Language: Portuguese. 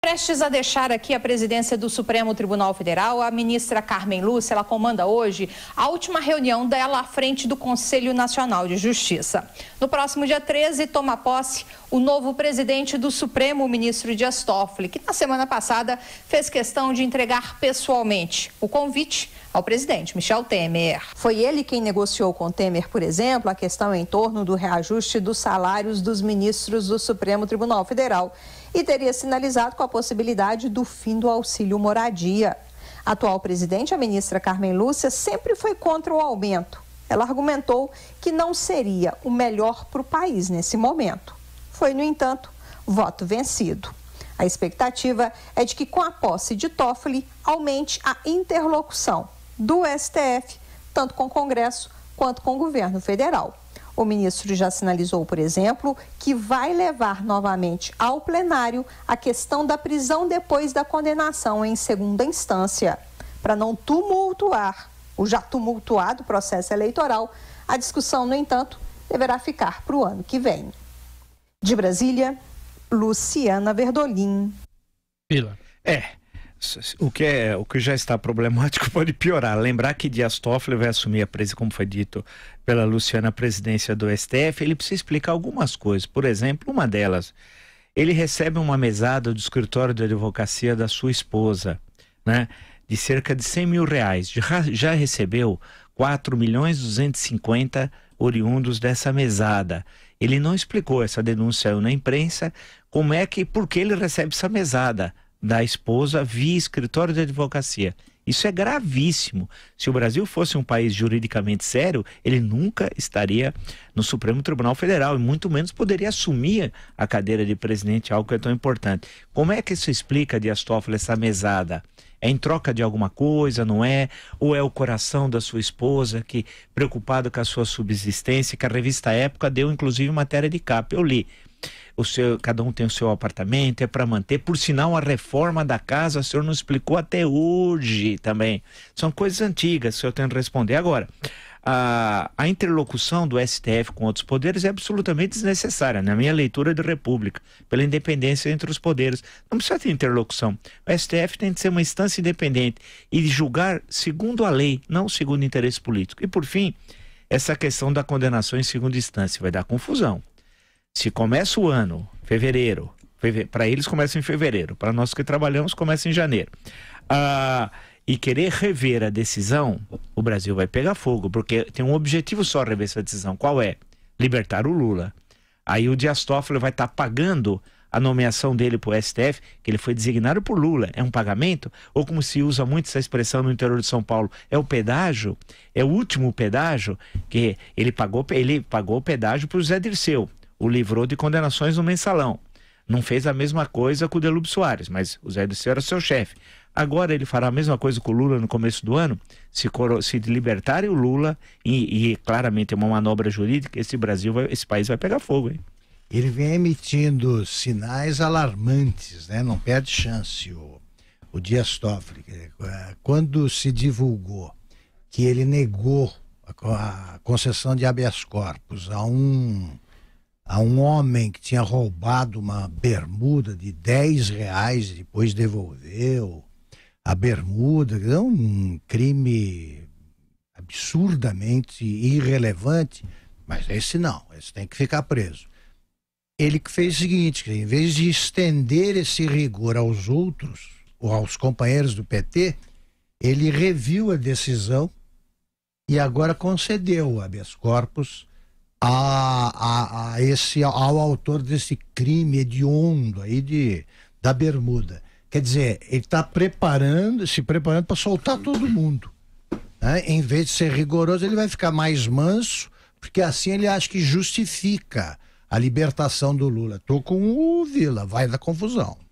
Prestes a deixar aqui a presidência do Supremo Tribunal Federal, a ministra Carmen Lúcia, ela comanda hoje a última reunião dela à frente do Conselho Nacional de Justiça. No próximo dia 13, toma posse o novo presidente do Supremo, o ministro Dias Toffoli, que na semana passada fez questão de entregar pessoalmente o convite ao presidente Michel Temer. Foi ele quem negociou com Temer, por exemplo, a questão em torno do reajuste dos salários dos ministros do Supremo Tribunal Federal e teria sinalizado com a possibilidade do fim do auxílio moradia. A atual presidente, a ministra Carmen Lúcia, sempre foi contra o aumento. Ela argumentou que não seria o melhor para o país nesse momento. Foi, no entanto, voto vencido. A expectativa é de que, com a posse de Toffoli, aumente a interlocução do STF, tanto com o Congresso quanto com o governo federal. O ministro já sinalizou, por exemplo, que vai levar novamente ao plenário a questão da prisão depois da condenação em segunda instância, para não tumultuar o já tumultuado processo eleitoral. A discussão, no entanto, deverá ficar para o ano que vem. De Brasília, Luciana Verdolim. Pila. É. O que, é, o que já está problemático pode piorar. Lembrar que Dias Toffoli vai assumir a presidência, como foi dito pela Luciana, a presidência do STF. Ele precisa explicar algumas coisas. Por exemplo, uma delas, ele recebe uma mesada do escritório de advocacia da sua esposa, né? De cerca de 100 mil reais. Já, já recebeu 4 milhões 250 oriundos dessa mesada. Ele não explicou essa denúncia na imprensa, como é que, por que ele recebe essa mesada da esposa via escritório de advocacia. Isso é gravíssimo. Se o Brasil fosse um país juridicamente sério, ele nunca estaria no Supremo Tribunal Federal e muito menos poderia assumir a cadeira de presidente, algo que é tão importante. Como é que isso explica, Dias Toffoli, essa mesada? É em troca de alguma coisa, não é? Ou é o coração da sua esposa que, preocupado com a sua subsistência, que a revista Época deu inclusive matéria de capa, eu li o seu, cada um tem o seu apartamento, é para manter. Por sinal, a reforma da casa, o senhor não explicou até hoje também. São coisas antigas, o senhor tem que responder agora. A, a interlocução do STF com outros poderes é absolutamente desnecessária, na minha leitura de República, pela independência entre os poderes. Não precisa ter interlocução. O STF tem de ser uma instância independente e julgar segundo a lei, não segundo interesse político. E, por fim, essa questão da condenação em segunda instância vai dar confusão. Se começa o ano, fevereiro, fevereiro para eles começa em fevereiro, para nós que trabalhamos começa em janeiro. Ah, e querer rever a decisão, o Brasil vai pegar fogo, porque tem um objetivo só rever essa decisão. Qual é? Libertar o Lula. Aí o Dias Toffoli vai estar tá pagando a nomeação dele para o STF, que ele foi designado por Lula, é um pagamento? Ou como se usa muito essa expressão no interior de São Paulo, é o pedágio? É o último pedágio que ele pagou, ele pagou o pedágio para o Zé Dirceu o livrou de condenações no mensalão. Não fez a mesma coisa com o Delúbio Soares, mas o Zé Dirceu era seu chefe. Agora ele fará a mesma coisa com o Lula no começo do ano, se, se libertarem o Lula, e, e claramente é uma manobra jurídica, esse Brasil, vai, esse país vai pegar fogo, hein? Ele vem emitindo sinais alarmantes, né? Não perde chance o, o Dias Toffoli. É, quando se divulgou que ele negou a concessão de habeas corpus a um a um homem que tinha roubado uma bermuda de 10 reais e depois devolveu a bermuda, é um crime absurdamente irrelevante, mas esse não, esse tem que ficar preso. Ele que fez o seguinte, em vez de estender esse rigor aos outros, ou aos companheiros do PT, ele reviu a decisão e agora concedeu o habeas corpus a, a, a esse, ao autor desse crime hediondo aí de, da Bermuda. Quer dizer, ele está preparando, se preparando para soltar todo mundo. Né? Em vez de ser rigoroso, ele vai ficar mais manso, porque assim ele acha que justifica a libertação do Lula. Tô com o Vila, vai da confusão.